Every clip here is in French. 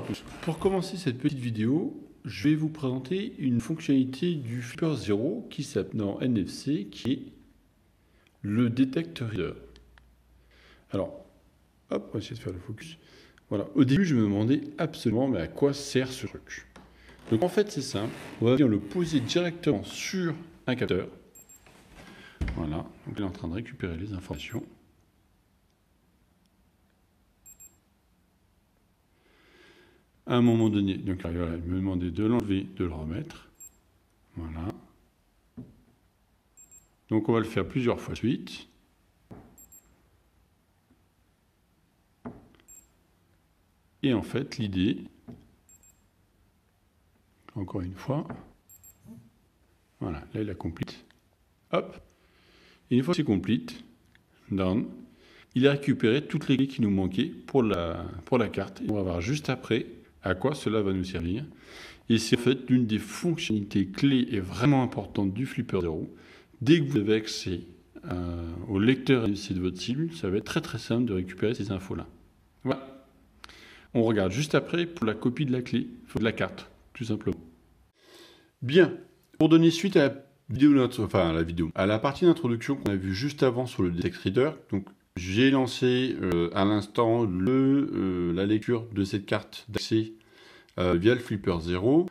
tous. Pour commencer cette petite vidéo, je vais vous présenter une fonctionnalité du Flipper Zero qui s'appelle en NFC qui est le Detect Reader. Alors, hop, on va essayer de faire le focus. Voilà, au début, je me demandais absolument mais à quoi sert ce truc. Donc en fait, c'est simple. On va venir le poser directement sur un capteur. Voilà, donc il est en train de récupérer les informations. à un moment donné, donc me demandait de l'enlever, de le remettre. Voilà. Donc on va le faire plusieurs fois suite. Et en fait, l'idée, encore une fois, voilà, là il a complete. Hop. Et une fois que c'est complete, down, il a récupéré toutes les clés qui nous manquaient pour la, pour la carte. on va voir juste après à quoi cela va nous servir Et c'est en fait l'une des fonctionnalités clés et vraiment importantes du Flipper Zero. Dès que vous avez accès euh, au lecteur de votre cible, ça va être très très simple de récupérer ces infos-là. Voilà. On regarde juste après pour la copie de la clé, de la carte, tout simplement. Bien. Pour donner suite à la vidéo, enfin à la vidéo, à la partie d'introduction qu'on a vue juste avant sur le Detect reader, donc j'ai lancé euh, à l'instant euh, la lecture de cette carte d'accès euh, via le Flipper 0.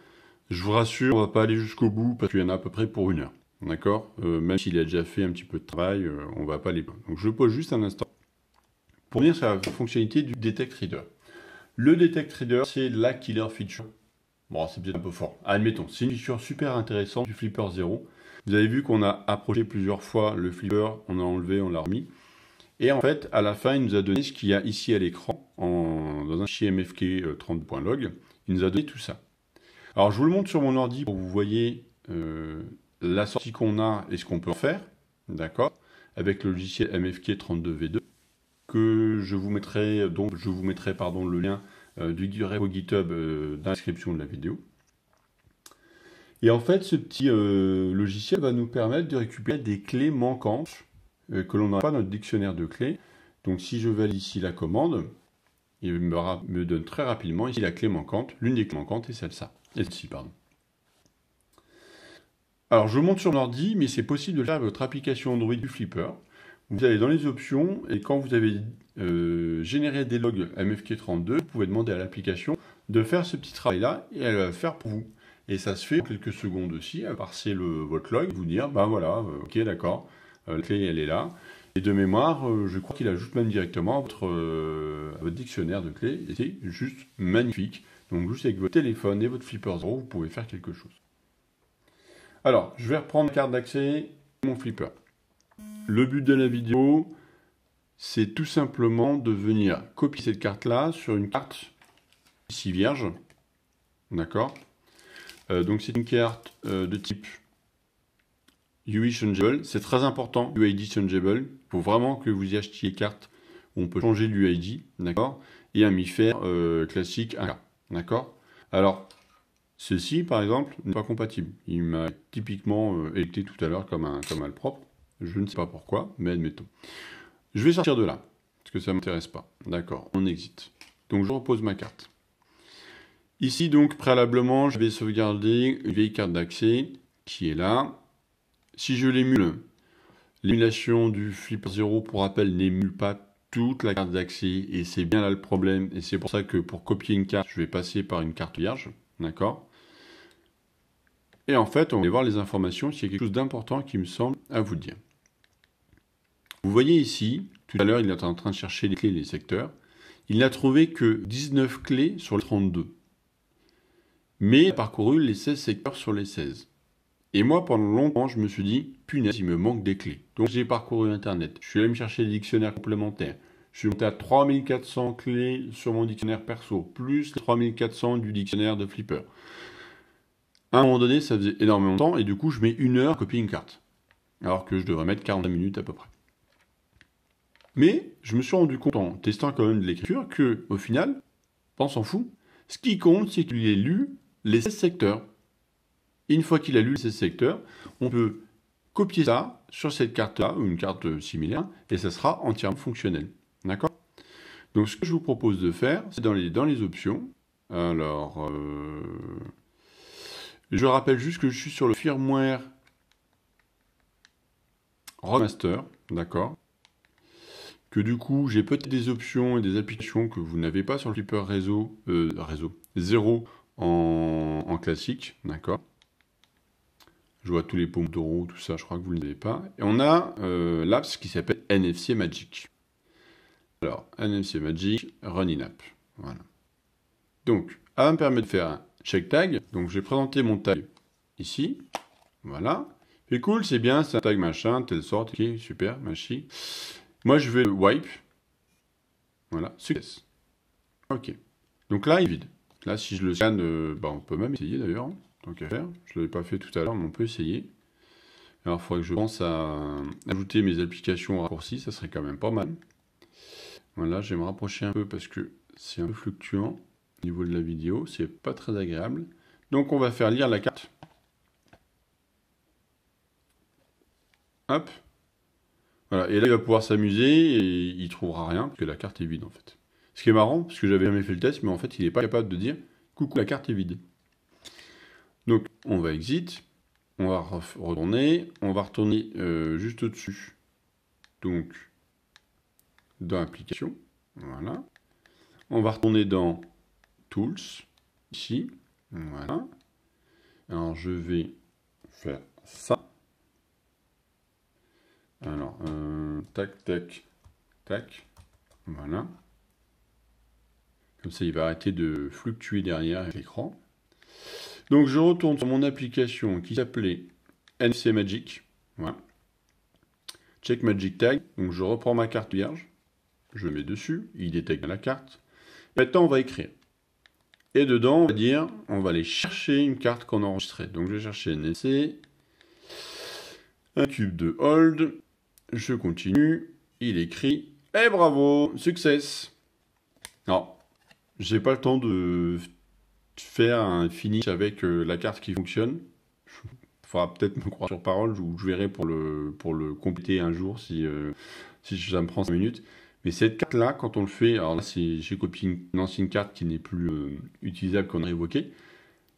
Je vous rassure, on ne va pas aller jusqu'au bout parce qu'il y en a à peu près pour une heure. D'accord Même s'il a déjà fait un petit peu de travail, on ne va pas aller Donc je pose juste un instant. Pour venir sur la fonctionnalité du Detect Reader. Le Detect Reader, c'est la killer feature. Bon, c'est peut-être un peu fort. Admettons, c'est une feature super intéressante du Flipper 0. Vous avez vu qu'on a approché plusieurs fois le Flipper, on a enlevé, on l'a remis. Et en fait, à la fin, il nous a donné ce qu'il y a ici à l'écran, dans un fichier mfk 30.log. Euh, il nous a donné tout ça. Alors, je vous le montre sur mon ordi pour que vous voyez euh, la sortie qu'on a et ce qu'on peut en faire. D'accord Avec le logiciel mfk 32v2 que je vous mettrai, donc je vous mettrai pardon, le lien euh, du du au GitHub dans la description de la vidéo. Et en fait, ce petit logiciel va nous permettre de récupérer des clés manquantes euh, que l'on n'a pas notre dictionnaire de clés. Donc si je valide ici la commande, il me, donne très rapidement ici la clé manquante, l'une des clés manquantes est celle-ci. Alors je monte sur l'ordi, mais c'est possible de le faire votre application Android du Flipper. Vous allez dans les options et quand vous avez euh, généré des logs MFK32, vous pouvez demander à l'application de faire ce petit travail-là et elle va le faire pour vous. Et ça se fait en quelques secondes aussi, à parser votre log, vous dire, ben voilà, euh, ok d'accord, euh, la clé, elle est là. Et de mémoire, euh, je crois qu'il ajoute même directement votre, euh, dictionnaire de clés. Et c'est juste magnifique. Donc juste avec votre téléphone et votre Flipper 0, vous pouvez faire quelque chose. Alors, je vais reprendre la carte d'accès mon Flipper. Le but de la vidéo, c'est tout simplement de venir copier cette carte-là sur une carte ici vierge. D'accord Donc c'est une carte de type UI Changeable, c'est très important, UID Changeable, pour vraiment que vous y achetiez carte. On peut changer l'UID, d'accord Et un mi euh, classique 1 d'accord Alors, ceci, par exemple, n'est pas compatible. Il m'a typiquement euh, été tout à l'heure comme un, comme un propre. Je ne sais pas pourquoi, mais admettons. Je vais sortir de là, parce que ça ne m'intéresse pas. D'accord, on exit. Donc, je repose ma carte. Ici, donc, préalablement, je vais sauvegarder une vieille carte d'accès qui est là. Si je l'émule, l'émulation du Flipper 0, pour rappel, n'émule pas toute la carte d'accès, et c'est bien là le problème, et c'est pour ça que pour copier une carte, je vais passer par une carte vierge, d'accord Et en fait, on va voir les informations, s'il y a quelque chose d'important qui me semble à vous dire. Vous voyez ici, tout à l'heure, il est en train de chercher les clés les secteurs, il n'a trouvé que 19 clés sur les 32, mais il a parcouru les 16 secteurs sur les 16. Et moi, pendant longtemps, je me suis dit, punaise, il me manque des clés. Donc j'ai parcouru Internet, je suis allé me chercher des dictionnaires complémentaires. Je suis monté à 3400 clés sur mon dictionnaire perso, plus 3400 du dictionnaire de Flipper. À un moment donné, ça faisait énormément de temps, et du coup, je mets une heure à copier une carte. Alors que je devrais mettre 45 minutes à peu près. Mais je me suis rendu compte, en testant quand même de l'écriture, que, au final, on s'en fout, ce qui compte, c'est qu'il ait lu les 16 secteurs une fois qu'il a lu ces secteurs, on peut copier ça sur cette carte-là, ou une carte similaire, et ça sera entièrement fonctionnel. D'accord Donc ce que je vous propose de faire, c'est dans les, dans les options. Alors, euh, je rappelle juste que je suis sur le firmware Remaster, d'accord que du coup, j'ai peut-être des options et des applications que vous n'avez pas sur le Flipper réseau, euh, réseau 0 en classique, d'accord je vois tous les roue, tout ça, je crois que vous ne l'avez pas. Et on a euh, l'app qui s'appelle NFC Magic. Alors, NFC Magic, Run in App. Voilà. Donc, ça me permet de faire un check tag. Donc, je vais présenter mon tag ici. Voilà. C'est cool, c'est bien, c'est un tag machin, telle sorte. Ok, super, machi. Moi, je vais wipe. Voilà, success. Ok. Donc là, il est vide. Là, si je le scanne, euh, bah, on peut même essayer d'ailleurs. Hein. Donc qu'à faire. Je ne l'avais pas fait tout à l'heure, mais on peut essayer. Alors, il faudrait que je pense à euh, ajouter mes applications raccourcies, ça serait quand même pas mal. Voilà, je vais me rapprocher un peu parce que c'est un peu fluctuant au niveau de la vidéo, c'est pas très agréable. Donc, on va faire lire la carte. Hop. Voilà, et là, il va pouvoir s'amuser et il trouvera rien parce que la carte est vide en fait. Ce qui est marrant, parce que j'avais jamais fait le test, mais en fait, il n'est pas capable de dire coucou, la carte est vide. Donc on va exit, on va retourner, on va retourner euh, juste au-dessus. Donc dans application, voilà. On va retourner dans tools ici, voilà. Alors je vais faire ça. Alors euh, tac tac tac, voilà. Comme ça, il va arrêter de fluctuer derrière l'écran. Donc je retourne sur mon application qui s'appelait NC Magic. Voilà. Check Magic Tag. Donc je reprends ma carte vierge. Je mets dessus. Il détecte la carte. maintenant, on va écrire. Et dedans, on va dire, on va aller chercher une carte qu'on a enregistrée. Donc je vais chercher NC. Un cube de hold. Je continue. Il écrit. Et eh, bravo, Success Non, j'ai pas le temps de faire un finish avec euh, la carte qui fonctionne. Il faudra peut-être me croire sur parole, je verrai pour le, pour le compléter un jour si, euh, si ça me prend 5 minutes. Mais cette carte-là, quand on le fait, alors là j'ai copié une ancienne carte qui n'est plus euh, utilisable, qu'on a évoquée, et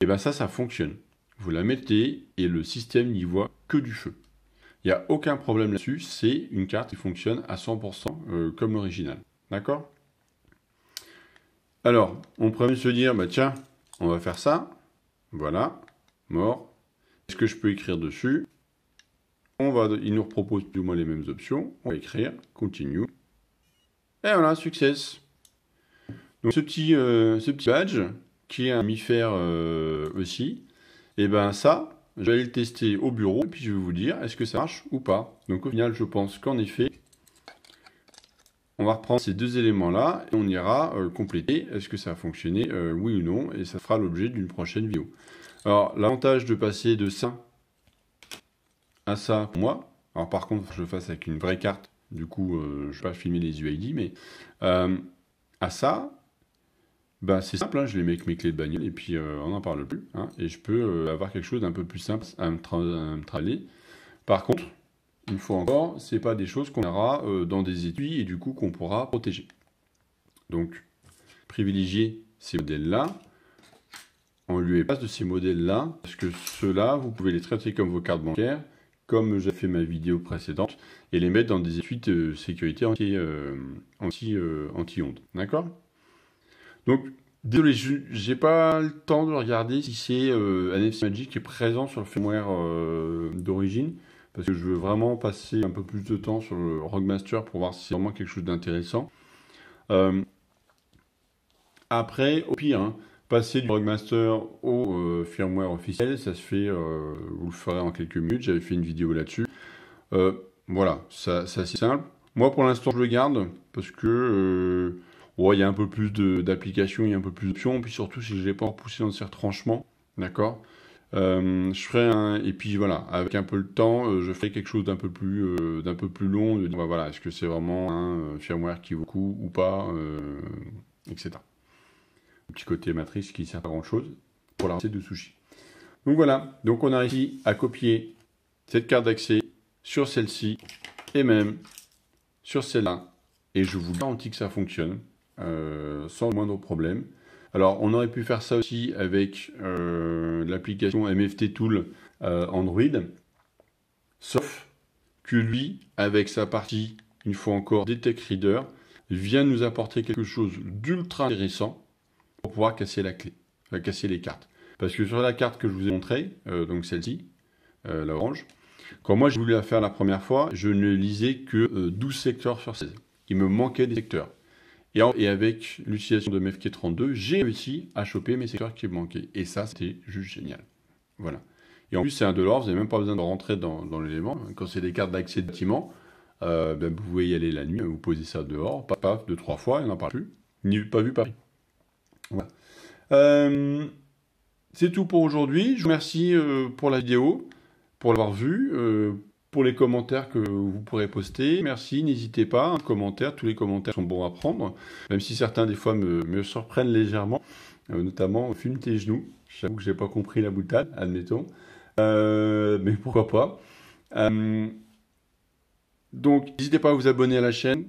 eh bien ça, ça fonctionne. Vous la mettez et le système n'y voit que du feu. Il n'y a aucun problème là-dessus, c'est une carte qui fonctionne à 100% comme l'original. D'accord Alors, on pourrait se dire, bah tiens, on va faire ça. Voilà. Mort. Est-ce que je peux écrire dessus on va, Il nous propose plus ou moins les mêmes options. On va écrire. Continue. Et voilà, succès. Donc ce petit, euh, ce petit badge, qui est un mi euh, aussi, et eh ben ça, je vais le tester au bureau, et puis je vais vous dire est-ce que ça marche ou pas. Donc au final, je pense qu'en effet, on va reprendre ces deux éléments-là et on ira euh, compléter est-ce que ça a fonctionné, euh, oui ou non, et ça fera l'objet d'une prochaine vidéo. Alors, l'avantage de passer de ça à ça pour moi, alors par contre, je le fasse avec une vraie carte, du coup, euh, je ne vais pas filmer les UID, mais à ça, bah, c'est simple, hein, je les mets avec mes clés de bagnole et puis on n'en parle plus. Hein, et je peux avoir quelque chose d'un peu plus simple à me, tra Par contre, une fois encore, ce n'est pas des choses qu'on aura euh, dans des étuis et du coup qu'on pourra protéger. Donc, privilégiez ces modèles-là On lui et de ces modèles-là, parce que ceux-là, vous pouvez les traiter comme vos cartes bancaires, comme j'ai fait ma vidéo précédente, et les mettre dans des étuis de sécurité euh, euh, anti-ondes. anti, D'accord Donc, désolé, j'ai pas le temps de regarder si c'est un NFC Magic qui est présent sur le firmware d'origine parce que je veux vraiment passer un peu plus de temps sur le Rockmaster pour voir si c'est vraiment quelque chose d'intéressant. Euh, après, au pire, hein, passer du Rockmaster au euh, firmware officiel, ça se fait, euh, vous le ferez en quelques minutes, j'avais fait une vidéo là-dessus. voilà, ça, assez c'est simple. Moi pour l'instant je le garde parce que ouais, il y a un peu plus d'applications, il y a un peu plus d'options, puis surtout si je ne l'ai pas repoussé dans ces retranchements, d'accord euh, je ferai un et puis voilà, avec un peu le temps, euh, je ferai quelque chose d'un peu plus euh, d'un peu plus long. Bah, voilà, est-ce que c'est vraiment un firmware qui vaut le coup ou pas, etc. Un petit côté matrice qui ne sert à grand chose pour la recette de sushi. Donc voilà, donc on a réussi à copier cette carte d'accès sur celle-ci et même sur celle-là. Et je vous garantis que ça fonctionne sans le moindre problème. Alors, on aurait pu faire ça aussi avec euh, l'application MFT Tool euh, Android, sauf que lui, avec sa partie, une fois encore, Detect reader, vient nous apporter quelque chose d'ultra intéressant pour pouvoir casser la clé, casser les cartes. Parce que sur la carte que je vous ai montrée, euh, donc celle-ci, la orange, quand moi j'ai voulu la faire la première fois, je ne lisais que 12 secteurs sur 16. Il me manquait des secteurs. Et, avec l'utilisation de MFK32, j'ai réussi à choper mes secteurs qui manquaient. Et ça, c'était juste génial. Voilà. Et en plus, c'est un l'or, vous n'avez même pas besoin de rentrer dans, l'élément. Quand c'est des cartes d'accès de bâtiment, euh, ben, vous pouvez y aller la nuit, vous posez ça dehors, paf, paf, deux, trois fois, il n'en parle plus. Ni pas vu Paris. Voilà. Euh, c'est tout pour aujourd'hui. Je vous remercie euh, pour la vidéo, pour l'avoir vue les commentaires que vous pourrez poster. Merci, n'hésitez pas, un commentaire, tous les commentaires sont bons à prendre, même si certains des fois me, surprennent légèrement, euh, notamment euh, fume tes genoux. J'avoue que j'ai pas compris la boutade, admettons. Euh, mais pourquoi pas. donc n'hésitez pas à vous abonner à la chaîne.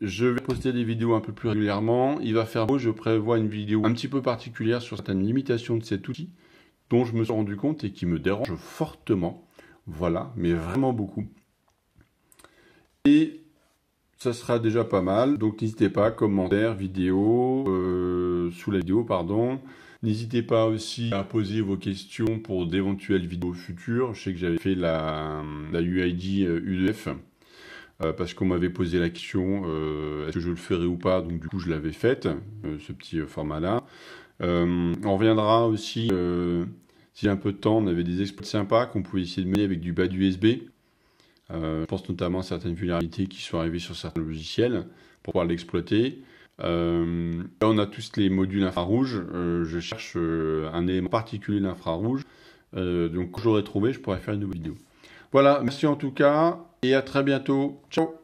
Je vais poster des vidéos un peu plus régulièrement. Il va faire beau, je prévois une vidéo un petit peu particulière sur certaines limitations de cet outil dont je me suis rendu compte et qui me dérange fortement. Voilà, mais vraiment beaucoup. Et ça sera déjà pas mal. Donc n'hésitez pas, commentaires, vidéos, euh, sous la vidéo, pardon. N'hésitez pas aussi à poser vos questions pour d'éventuelles vidéos futures. Je sais que j'avais fait la, UID UDF euh, e euh, parce qu'on m'avait posé la question est-ce que je le ferai ou pas Donc du coup je l'avais faite, ce petit format-là. on reviendra aussi si j'ai un peu de temps, on avait des exploits sympas qu'on pouvait essayer de mener avec du bas d'USB. Euh, je pense notamment à certaines vulnérabilités qui sont arrivées sur certains logiciels pour pouvoir l'exploiter. Euh, là, on a tous les modules infrarouges. Euh, je cherche euh, un élément particulier d'infrarouge. donc, quand j'aurai trouvé, je pourrai faire une nouvelle vidéo. Voilà, merci en tout cas et à très bientôt. Ciao